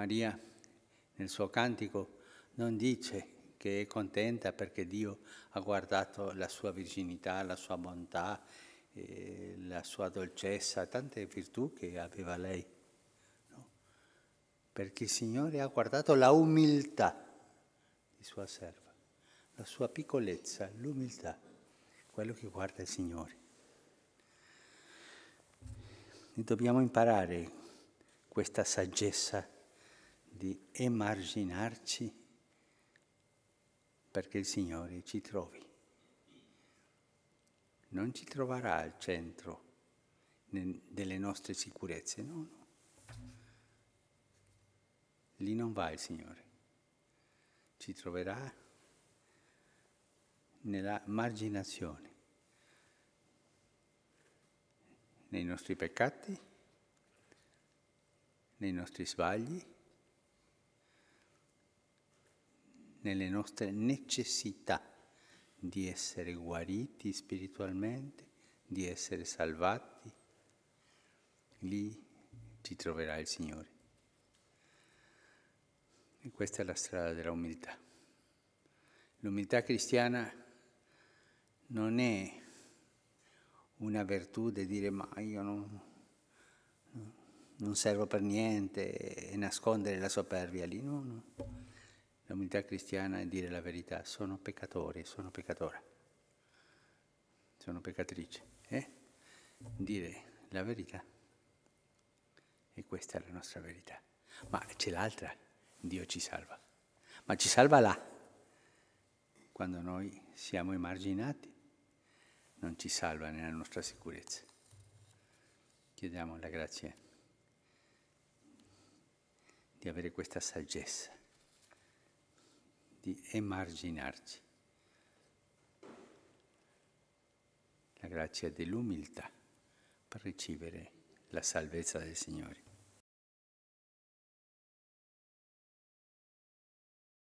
Maria nel suo cantico non dice che è contenta perché Dio ha guardato la sua virginità, la sua bontà, eh, la sua dolcezza, tante virtù che aveva lei. No? Perché il Signore ha guardato la umiltà di sua serva, la sua piccolezza, l'umiltà, quello che guarda il Signore. E dobbiamo imparare questa saggezza di emarginarci perché il Signore ci trovi. Non ci troverà al centro delle nostre sicurezze, no, no. Lì non va il Signore. Ci troverà nella marginazione, nei nostri peccati, nei nostri sbagli, nelle nostre necessità di essere guariti spiritualmente, di essere salvati, lì ci troverà il Signore. E questa è la strada della umiltà. L'umiltà cristiana non è una virtù di dire ma io non, non servo per niente e nascondere la sopravvia lì, no, no l'identità cristiana è dire la verità, sono peccatori, sono peccatora, sono peccatrice. Eh? Dire la verità. E questa è la nostra verità. Ma c'è l'altra, Dio ci salva. Ma ci salva là, quando noi siamo emarginati, non ci salva nella nostra sicurezza. Chiediamo la grazia di avere questa saggezza di emarginarci. La grazia dell'umiltà per ricevere la salvezza del Signore.